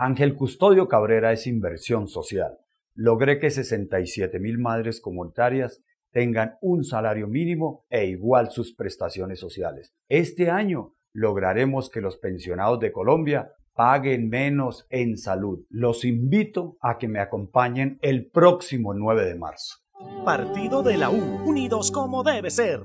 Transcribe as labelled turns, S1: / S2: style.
S1: Ángel Custodio Cabrera es inversión social. Logré que 67 mil madres comunitarias tengan un salario mínimo e igual sus prestaciones sociales. Este año lograremos que los pensionados de Colombia paguen menos en salud. Los invito a que me acompañen el próximo 9 de marzo.
S2: Partido de la U, unidos como debe ser.